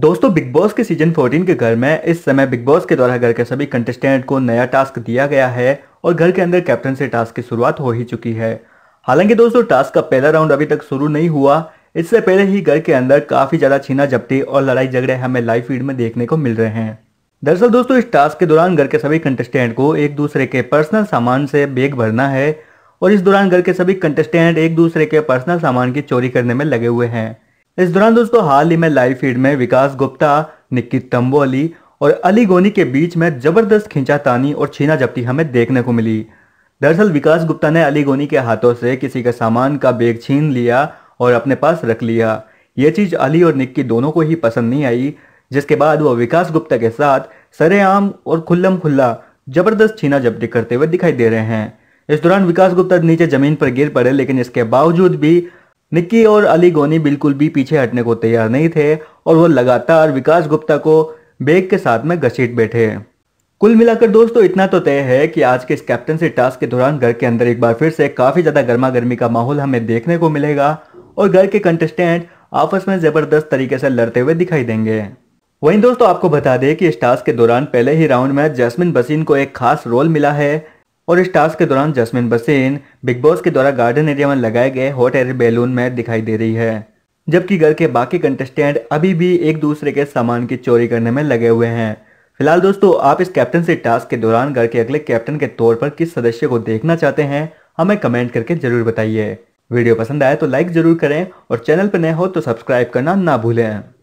दोस्तों big boss के season 14 के घर में इस समय बिग बॉस के द्वारा घर के सभी कंटेस्टेंट को नया टास्क दिया गया है और घर के अंदर कैप्टन से टास्क की शुरुआत हो ही चुकी है हालांकि दोस्तों टास्क का पहला राउंड अभी तक शुरू नहीं हुआ इससे पहले ही घर के अंदर काफी ज्यादा छीना झपटी और लड़ाई झगड़े हमें लाइव फीड में देखने को मिल रहे हैं दरअसल दोस्तों इस टास्क के दौरान घर के सभी कंटेस्टेंट को एक दूसरे के पर्सनल सामान से बेग भरना है और इस दौरान घर के सभी कंटेस्टेंट एक दूसरे के पर्सनल सामान की चोरी करने में लगे हुए हैं इस दौरान दोस्तों हाल ही में लाइव फीड में विकास गुप्ता निक्की अली और अली गोनी के बीच में जबरदस्त खींचातानी और छीना झपटी हमें देखने को मिली दरअसल विकास गुप्ता ने अली गोनी के हाथों से किसी के सामान का बेग छीन लिया और अपने पास रख लिया ये चीज अली और निक्की दोनों को ही पसंद नहीं आई जिसके बाद वो विकास गुप्ता के साथ सरेआम और खुल्लम खुल्ला जबरदस्त छीना झपटी करते हुए दिखाई दे रहे हैं इस दौरान विकास गुप्ता नीचे जमीन पर गिर पड़े लेकिन इसके बावजूद भी निक्की और अली गोनी बिल्कुल भी पीछे हटने को तैयार नहीं थे और वो लगातार विकास गुप्ता को बेग के साथ में घसीट बैठे कुल मिलाकर दोस्तों इतना तो तय है कि आज के इस कैप्टनसी टास्क के दौरान घर के अंदर एक बार फिर से काफी ज्यादा गर्मा गर्मी का माहौल हमें देखने को मिलेगा और घर के कंटेस्टेंट आपस में जबरदस्त तरीके से लड़ते हुए दिखाई देंगे वहीं दोस्तों आपको बता दें कि इस टास्क के दौरान पहले ही राउंड में जैस्मिन बसीन को एक खास रोल मिला है और इस टास्क के दौरान जसमिन बसेन बिग बॉस के द्वारा गार्डन एरिया में लगाए गए हॉट एयर बैलून में दिखाई दे रही है जबकि घर के बाकी कंटेस्टेंट अभी भी एक दूसरे के सामान की चोरी करने में लगे हुए हैं फिलहाल दोस्तों आप इस कैप्टन से टास्क के दौरान घर के अगले कैप्टन के तौर पर किस सदस्य को देखना चाहते हैं हमें कमेंट करके जरूर बताइए वीडियो पसंद आए तो लाइक जरूर करें और चैनल पर नए हो तो सब्सक्राइब करना ना भूलें